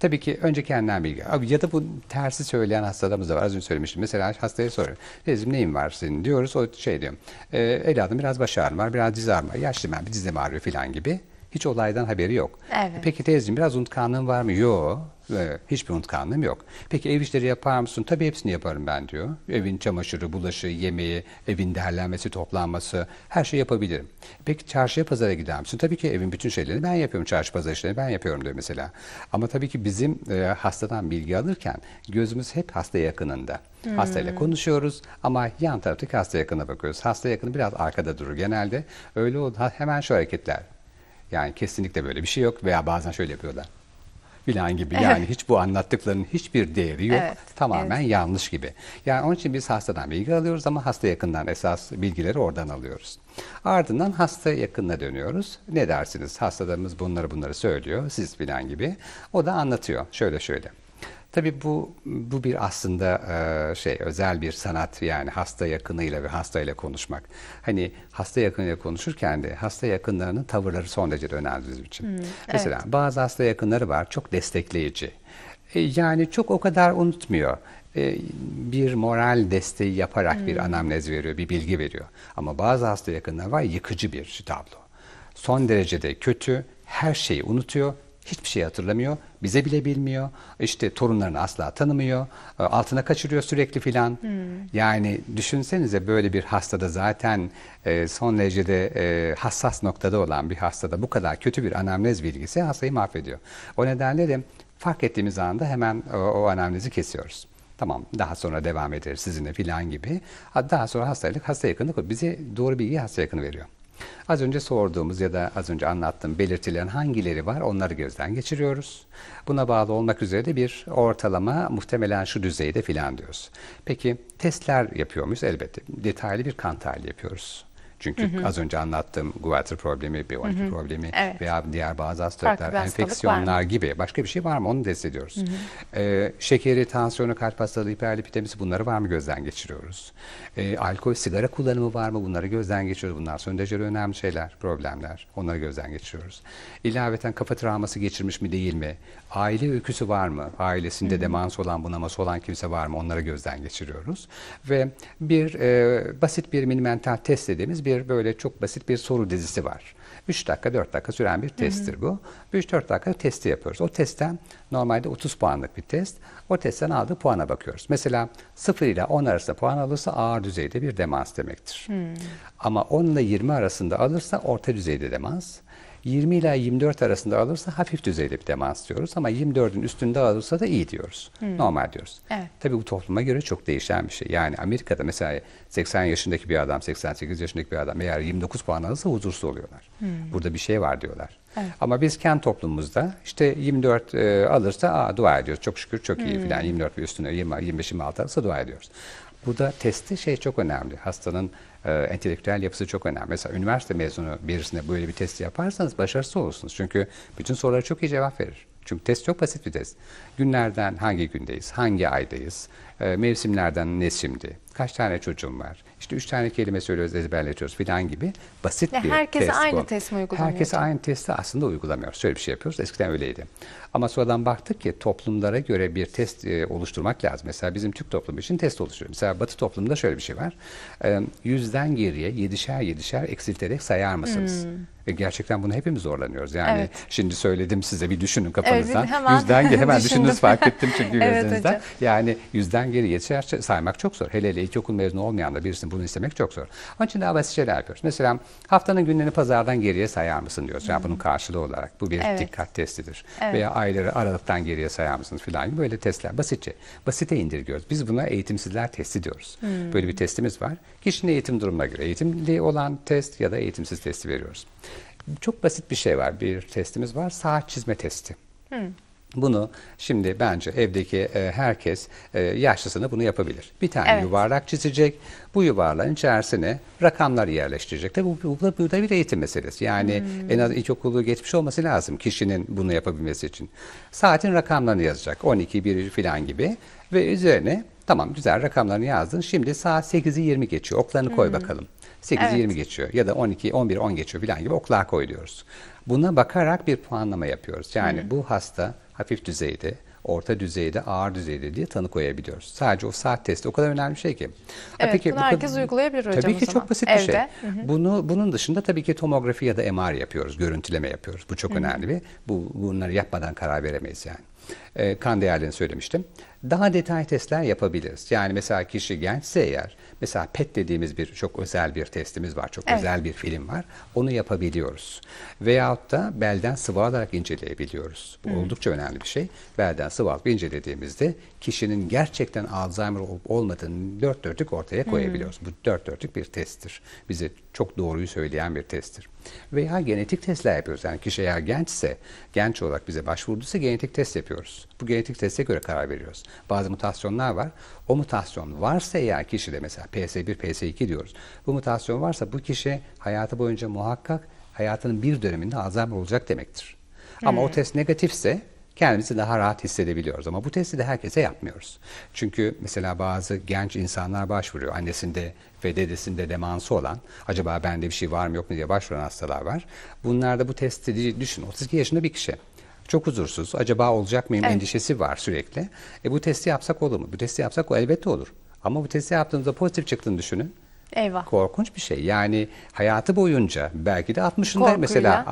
Tabii ki önce kendinden bilgi. Ya da bu tersi söyleyen hastalarımız da var. Az önce söylemiştim. Mesela hastaya soruyorum. Teyzem neyin var senin diyoruz. O şey diyorum. E, ee, evladım biraz baş ağrım var, biraz diz ağrım var. Yaşlı ben bir dizim ağrıyor falan gibi. Hiç olaydan haberi yok. Evet. Peki teyzeciğim biraz unutkanlığın var mı? Yok. Ee, hiçbir unutkanlığım yok. Peki ev işleri yapar mısın? Tabii hepsini yaparım ben diyor. Evin çamaşırı, bulaşı, yemeği, evin derlenmesi, toplanması her şeyi yapabilirim. Peki çarşıya pazara gider misin? Tabii ki evin bütün şeylerini ben yapıyorum. Çarşı pazar işlerini ben yapıyorum diyor mesela. Ama tabii ki bizim e, hastadan bilgi alırken gözümüz hep hasta yakınında. Hmm. Hastayla konuşuyoruz ama yan taraftaki hasta yakına bakıyoruz. Hasta yakını biraz arkada durur genelde. Öyle oldu. Hemen şu hareketler. Yani kesinlikle böyle bir şey yok veya bazen şöyle yapıyorlar filan gibi. Yani hiç bu anlattıklarının hiçbir değeri yok. Evet, Tamamen evet. yanlış gibi. Yani onun için biz hastadan bilgi alıyoruz ama hasta yakından esas bilgileri oradan alıyoruz. Ardından hasta yakınına dönüyoruz. Ne dersiniz? Hastalarımız bunları bunları söylüyor. Siz filan gibi. O da anlatıyor. Şöyle şöyle. Tabii bu bu bir aslında şey özel bir sanat yani hasta yakınıyla ve hastayla konuşmak. Hani hasta yakınıyla konuşurken de hasta yakınlarının tavırları son derece önemli bizim için. Hmm, Mesela evet. bazı hasta yakınları var çok destekleyici. E, yani çok o kadar unutmuyor e, bir moral desteği yaparak hmm. bir anamnez veriyor, bir bilgi veriyor. Ama bazı hasta yakınları var yıkıcı bir tablo. Son derecede kötü, her şeyi unutuyor, hiçbir şey hatırlamıyor. Bize bile bilmiyor. İşte torunlarını asla tanımıyor. E, altına kaçırıyor sürekli filan. Hmm. Yani düşünsenize böyle bir hastada zaten e, son derecede e, hassas noktada olan bir hastada bu kadar kötü bir anamnez bilgisi hastayı mahvediyor. O nedenle de fark ettiğimiz anda hemen o anamnezi kesiyoruz. Tamam daha sonra devam eder sizinle filan gibi. Daha sonra hastalık, hasta yakınlık bize doğru bilgiyi hasta yakını veriyor. Az önce sorduğumuz ya da az önce anlattığım belirtilen hangileri var onları gözden geçiriyoruz. Buna bağlı olmak üzere de bir ortalama muhtemelen şu düzeyde filan diyoruz. Peki testler yapıyor muyuz? Elbette detaylı bir kan tahlili yapıyoruz. Çünkü hı hı. az önce anlattığım guatr problemi, b problemi evet. veya diğer bazı hastalıklar, enfeksiyonlar gibi başka bir şey var mı onu test ediyoruz. Hı hı. Ee, şekeri, tansiyonu, kalp hastalığı, hiperlipidemisi bunları var mı gözden geçiriyoruz. Ee, alkol, sigara kullanımı var mı bunları gözden geçiriyoruz. Bunlar son derece önemli şeyler, problemler. Onları gözden geçiriyoruz. İlaveten kafa travması geçirmiş mi değil mi? Aile öyküsü var mı? Ailesinde hı hı. demans olan, bunaması olan kimse var mı? Onları gözden geçiriyoruz. Ve bir e, basit bir mental test dediğimiz bir bir böyle çok basit bir soru dizisi var. 3 dakika 4 dakika süren bir testtir bu. 3-4 dakika testi yapıyoruz. O testten normalde 30 puanlık bir test. O testten aldığı puana bakıyoruz. Mesela 0 ile 10 arasında puan alırsa ağır düzeyde bir demans demektir. Hmm. Ama 10 ile 20 arasında alırsa orta düzeyde demans. 20 ila 24 arasında alırsa hafif düzeyde bir demans diyoruz ama 24'ün üstünde alırsa da iyi diyoruz. Hmm. Normal diyoruz. Evet. Tabii bu topluma göre çok değişen bir şey. Yani Amerika'da mesela 80 yaşındaki bir adam, 88 yaşındaki bir adam eğer 29 puan alırsa huzursuz oluyorlar. Hmm. Burada bir şey var diyorlar. Evet. Ama biz kent toplumumuzda işte 24 e, alırsa aa, dua ediyoruz. Çok şükür çok iyi hmm. falan 24 ve üstüne 20, 25-26 alırsa dua ediyoruz. Bu da testi şey çok önemli. Hastanın e, entelektüel yapısı çok önemli. Mesela üniversite mezunu birisine böyle bir testi yaparsanız başarısız olursunuz. Çünkü bütün sorulara çok iyi cevap verir. Çünkü test çok basit bir test. Günlerden hangi gündeyiz, hangi aydayız, ee, mevsimlerden ne nesimdi. Kaç tane çocuğum var? İşte üç tane kelime söylüyoruz, ezberletiyoruz filan gibi basit Ve bir herkese test aynı bu. test mi uygulanıyor? Herkese aynı testi aslında uygulamıyoruz. Şöyle bir şey yapıyoruz. Eskiden öyleydi. Ama sonradan baktık ki toplumlara göre bir test e, oluşturmak lazım. Mesela bizim Türk toplumu için test oluşturuyor. Mesela Batı toplumunda şöyle bir şey var. E, yüzden geriye yedişer yedişer eksilterek sayar mısınız? Hmm. E gerçekten bunu hepimiz zorlanıyoruz. Yani evet. şimdi söyledim size bir düşünün kafanızdan. Evet, hemen yüzden hemen [LAUGHS] düşündünüz fark ettim çünkü [LAUGHS] evet, yüzünüzden. Hocam. Yani yüzden Bundan geri geçer saymak çok zor. Hele hele ilkokul mezunu olmayan da birisinin bunu istemek çok zor. Onun için daha basit şeyler yapıyoruz. Mesela haftanın günlerini pazardan geriye sayar mısın diyoruz. Yani bunun karşılığı olarak. Bu bir evet. dikkat testidir. Evet. Veya ayları aralıktan geriye sayar mısın filan. gibi Böyle testler basitçe. Basite indirgiyoruz. Biz buna eğitimsizler testi diyoruz. Hmm. Böyle bir testimiz var. Kişinin eğitim durumuna göre eğitimli olan test ya da eğitimsiz testi veriyoruz. Çok basit bir şey var. Bir testimiz var. Saat çizme testi. Hmm. Bunu şimdi bence evdeki e, herkes e, yaşlısına bunu yapabilir. Bir tane evet. yuvarlak çizecek. Bu yuvarlağın içerisine rakamlar yerleştirecek. Tabi bu, bu, bu, da bir eğitim meselesi. Yani hmm. en az ilkokulu geçmiş olması lazım kişinin bunu yapabilmesi için. Saatin rakamlarını yazacak. 12, 1 falan gibi. Ve üzerine tamam güzel rakamlarını yazdın. Şimdi saat 8'i 20 geçiyor. Oklarını koy hmm. bakalım. 8'i evet. 20 geçiyor ya da 12, 11, 10 geçiyor falan gibi oklar koyuyoruz. Buna bakarak bir puanlama yapıyoruz. Yani hmm. bu hasta hafif düzeyde, orta düzeyde, ağır düzeyde diye tanı koyabiliyoruz. Sadece o saat testi o kadar önemli bir şey ki. Evet, ha, peki, bunu bu herkes kadar, uygulayabilir hocam Tabii ki çok basit Evde. bir şey. Hı hı. Bunu Bunun dışında tabii ki tomografi ya da MR yapıyoruz, görüntüleme yapıyoruz. Bu çok hı hı. önemli bir, bu, bunları yapmadan karar veremeyiz yani e, kan değerlerini söylemiştim. Daha detay testler yapabiliriz. Yani mesela kişi gençse eğer, mesela PET dediğimiz bir çok özel bir testimiz var, çok evet. özel bir film var. Onu yapabiliyoruz. Veyahut da belden sıvı alarak inceleyebiliyoruz. Bu hmm. oldukça önemli bir şey. Belden sıvı alıp incelediğimizde kişinin gerçekten Alzheimer olup olmadığını dört dörtlük ortaya koyabiliyoruz. Hmm. Bu dört dörtlük bir testtir. Bize çok doğruyu söyleyen bir testtir. Veya genetik testler yapıyoruz. Yani kişi eğer gençse, genç olarak bize başvurduysa genetik test yapıyoruz. Bu genetik teste göre karar veriyoruz. Bazı mutasyonlar var. O mutasyon varsa eğer kişide mesela PS1, PS2 diyoruz. Bu mutasyon varsa bu kişi hayatı boyunca muhakkak hayatının bir döneminde Alzheimer olacak demektir. Ama hmm. o test negatifse kendimizi daha rahat hissedebiliyoruz. Ama bu testi de herkese yapmıyoruz. Çünkü mesela bazı genç insanlar başvuruyor. Annesinde ve dedesinde demansı olan, acaba bende bir şey var mı yok mu diye başvuran hastalar var. Bunlarda bu testi düşün 32 yaşında bir kişi. Çok huzursuz. Acaba olacak mıyım evet. endişesi var sürekli. E bu testi yapsak olur mu? Bu testi yapsak o elbette olur. Ama bu testi yaptığımızda pozitif çıktığını düşünün. Eyvah. Korkunç bir şey. Yani hayatı boyunca belki de 60'ında mesela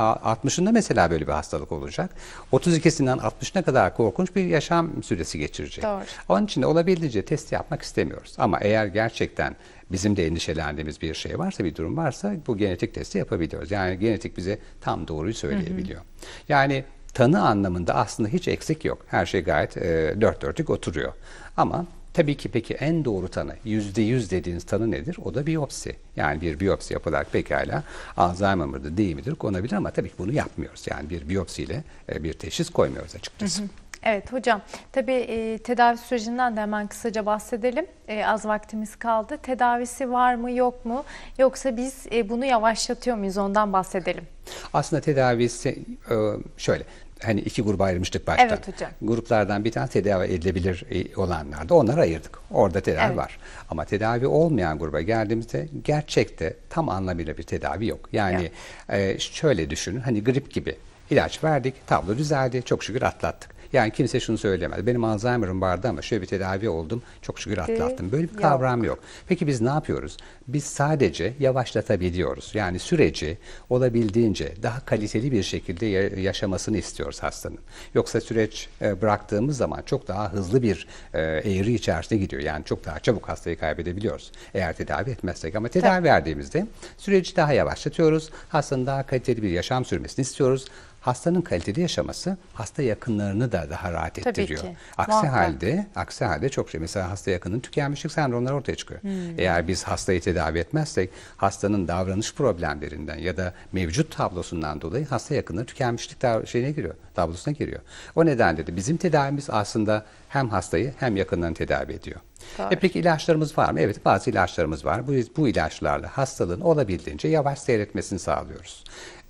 60'ında mesela böyle bir hastalık olacak. 32'sinden 60'ına kadar korkunç bir yaşam süresi geçirecek. Doğru. Onun için de olabildiğince test yapmak istemiyoruz. Ama eğer gerçekten bizim de endişelendiğimiz bir şey varsa, bir durum varsa bu genetik testi yapabiliyoruz. Yani genetik bize tam doğruyu söyleyebiliyor. Hı hı. Yani tanı anlamında aslında hiç eksik yok. Her şey gayet e, dört dörtlük oturuyor. Ama Tabii ki peki en doğru tanı, yüzde yüz dediğiniz tanı nedir? O da biyopsi. Yani bir biyopsi yapılarak pekala Alzheimer mıdır, değil midir konabilir ama tabii ki bunu yapmıyoruz. Yani bir biyopsiyle e, bir teşhis koymuyoruz açıkçası. Hı hı. Evet hocam tabii e, tedavi sürecinden de hemen kısaca bahsedelim. E, az vaktimiz kaldı. Tedavisi var mı yok mu yoksa biz e, bunu yavaşlatıyor muyuz ondan bahsedelim. Aslında tedavisi e, şöyle hani iki gruba ayırmıştık başta. Evet hocam. Gruplardan bir tane tedavi edilebilir e, olanlardı. Onları ayırdık. Orada tedavi evet. var. Ama tedavi olmayan gruba geldiğimizde gerçekte tam anlamıyla bir tedavi yok. Yani evet. e, şöyle düşünün hani grip gibi ilaç verdik, tablo düzeldi, çok şükür atlattık. Yani kimse şunu söylemez. Benim Alzheimer'ım vardı ama şöyle bir tedavi oldum. Çok şükür ee, atlattım. Böyle bir kavram yok. yok. Peki biz ne yapıyoruz? Biz sadece yavaşlatabiliyoruz. Yani süreci olabildiğince daha kaliteli bir şekilde yaşamasını istiyoruz hastanın. Yoksa süreç e, bıraktığımız zaman çok daha hızlı bir e, eğri içerisine gidiyor. Yani çok daha çabuk hastayı kaybedebiliyoruz. Eğer tedavi etmezsek ama tedavi Tabii. verdiğimizde süreci daha yavaşlatıyoruz. Hastanın daha kaliteli bir yaşam sürmesini istiyoruz hastanın kaliteli yaşaması hasta yakınlarını da daha rahat Tabii ettiriyor. Ki. Aksi Muhakkak. halde aksi halde çok şey mesela hasta yakının tükenmişlik sendromları ortaya çıkıyor. Hmm. Eğer biz hastayı tedavi etmezsek hastanın davranış problemlerinden ya da mevcut tablosundan dolayı hasta yakınları tükenmişlik şeyine giriyor, tablosuna giriyor. O nedenle de bizim tedavimiz aslında hem hastayı hem yakınlarını tedavi ediyor. E Doğru. E peki ilaçlarımız var mı? Evet bazı ilaçlarımız var. Bu, bu ilaçlarla hastalığın olabildiğince yavaş seyretmesini sağlıyoruz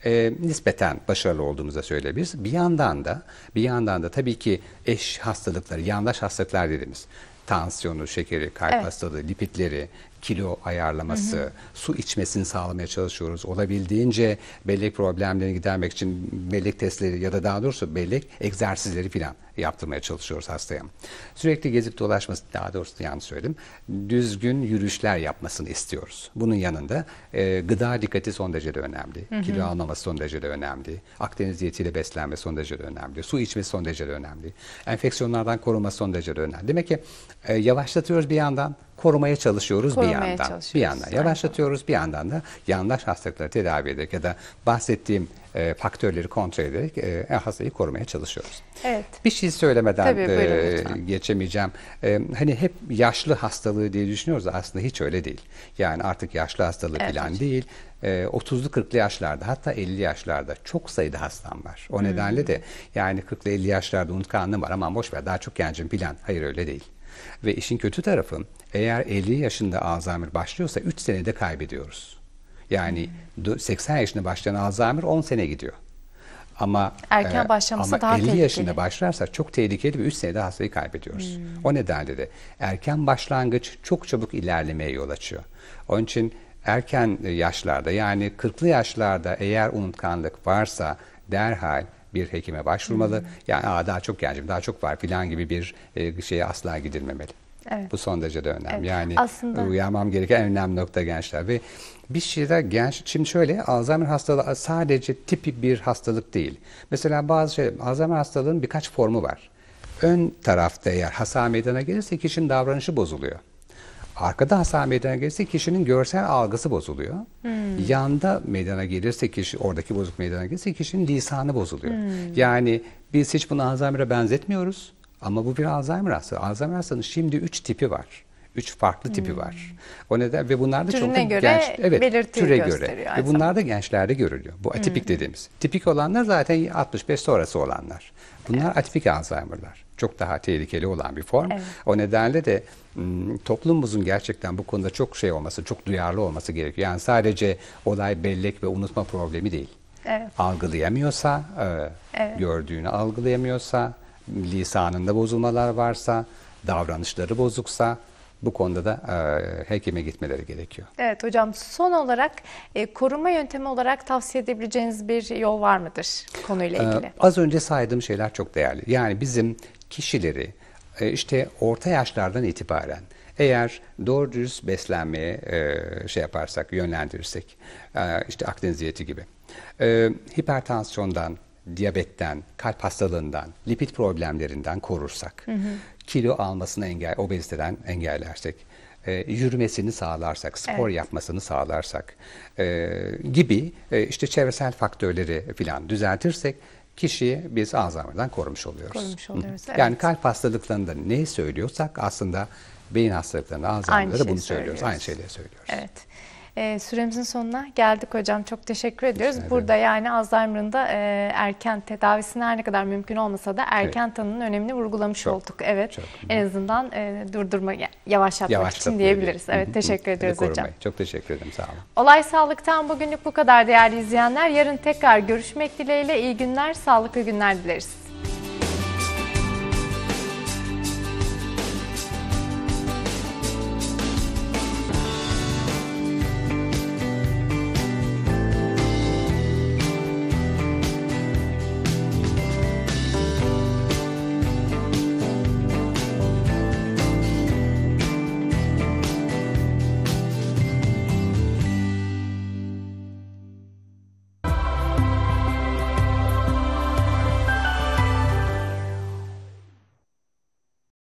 e, nispeten başarılı olduğumuzu söyleyebiliriz. Bir yandan da bir yandan da tabii ki eş hastalıkları, yandaş hastalıklar dediğimiz tansiyonu, şekeri, kalp evet. hastalığı, lipitleri, kilo ayarlaması, hı hı. su içmesini sağlamaya çalışıyoruz. Olabildiğince bellek problemlerini gidermek için bellek testleri ya da daha doğrusu bellek egzersizleri filan yaptırmaya çalışıyoruz hastaya. Sürekli gezip dolaşması, daha doğrusu yanlış söyledim, düzgün yürüyüşler yapmasını istiyoruz. Bunun yanında e, gıda dikkati son derece de önemli, hı hı. kilo almaması son derece de önemli, Akdeniz diyetiyle beslenme son derece de önemli, su içmesi son derece de önemli, enfeksiyonlardan koruma son derece de önemli. Demek ki e, yavaşlatıyoruz bir yandan, korumaya çalışıyoruz korumaya bir yandan. Çalışıyoruz. Bir yandan yavaşlatıyoruz, bir yandan da yandaş hastalıkları tedavi ederek ya da bahsettiğim e, faktörleri kontrol ederek e, e, hastayı korumaya çalışıyoruz. Evet. Bir şey söylemeden Tabii, e, buyurun, e, geçemeyeceğim. E, hani hep yaşlı hastalığı diye düşünüyoruz aslında hiç öyle değil. Yani artık yaşlı hastalığı evet, falan hocam. değil. 30'lu e, 40'lı yaşlarda hatta 50 yaşlarda çok sayıda hastam var. O hmm. nedenle de hmm. yani 40'lı 50 yaşlarda unutkanlığım var ama boşver daha çok gencim plan. Hayır öyle değil. Ve işin kötü tarafı eğer 50 yaşında Alzheimer başlıyorsa 3 senede kaybediyoruz. Yani 80 yaşında başlayan Alzheimer 10 sene gidiyor. Ama erken e, başlaması e, ama daha 50 tehlikeli. yaşında başlarsa çok tehlikeli ve 3 senede hastayı kaybediyoruz. Hmm. O nedenle de erken başlangıç çok çabuk ilerlemeye yol açıyor. Onun için erken yaşlarda yani 40'lı yaşlarda eğer unutkanlık varsa derhal bir hekime başvurmalı. Hmm. Yani Aa, daha çok gencim, daha çok var filan gibi bir e, şeye asla gidilmemeli. Evet. Bu son derece de önemli. Evet. Yani Aslında... uyarmam gereken önemli nokta gençler ve bir şeyler genç, şimdi şöyle Alzheimer hastalığı sadece tipik bir hastalık değil. Mesela bazı şey, Alzheimer hastalığının birkaç formu var. Ön tarafta eğer hasa meydana gelirse kişinin davranışı bozuluyor. Arkada hasa meydana gelirse kişinin görsel algısı bozuluyor. Hmm. Yanda meydana gelirse kişi oradaki bozuk meydana gelirse kişinin lisanı bozuluyor. Hmm. Yani biz hiç bunu Alzheimer'a benzetmiyoruz ama bu bir Alzheimer hastalığı. Alzheimer hastalığının şimdi üç tipi var. Üç farklı tipi hmm. var. O neden ve bunlar da Türüne çok göre genç, evet, türe göre ve bunlar da gençlerde görülüyor. Bu atipik hmm. dediğimiz. Tipik olanlar zaten 65 sonrası olanlar. Bunlar evet. atipik Alzheimer'lar. Çok daha tehlikeli olan bir form. Evet. O nedenle de hmm, toplumumuzun gerçekten bu konuda çok şey olması, çok duyarlı olması gerekiyor. Yani sadece olay bellek ve unutma problemi değil. Evet. Algılayamıyorsa, e, evet. gördüğünü algılayamıyorsa, lisanında bozulmalar varsa, davranışları bozuksa, bu konuda da e, hekime gitmeleri gerekiyor. Evet hocam son olarak e, koruma yöntemi olarak tavsiye edebileceğiniz bir yol var mıdır konuyla e, ilgili? E, az önce saydığım şeyler çok değerli. Yani bizim kişileri e, işte orta yaşlardan itibaren eğer doğru dürüst beslenmeye e, şey yaparsak, yönlendirirsek, e, işte Akdeniz diyeti gibi, e, hipertansiyondan, diyabetten, kalp hastalığından, lipid problemlerinden korursak, hı hı. kilo almasını engel, obeziteden engellersek, e, yürümesini sağlarsak, spor evet. yapmasını sağlarsak e, gibi e, işte çevresel faktörleri filan düzeltirsek kişiyi biz Alzheimer'dan korumuş oluyoruz. Korumuş oluyoruz. Evet. Yani kalp hastalıklarında ne söylüyorsak aslında beyin hastalıklarında, Alzheimer'da da bunu söylüyoruz. söylüyoruz. Aynı şeyleri söylüyoruz. Evet. E, süremizin sonuna geldik hocam. Çok teşekkür ediyoruz. Teşekkür Burada yani Alzheimer'ın da e, erken tedavisini her ne kadar mümkün olmasa da erken evet. tanının önemini vurgulamış çok, olduk. Evet. Çok. En azından e, durdurma, yavaşlatmak Yavaş için diyebiliriz. Evet. Teşekkür ediyoruz hocam. Çok teşekkür ederim. Sağ olun. Olay Sağlık'tan bugünlük bu kadar değerli izleyenler. Yarın tekrar görüşmek dileğiyle. iyi günler, sağlıklı günler dileriz.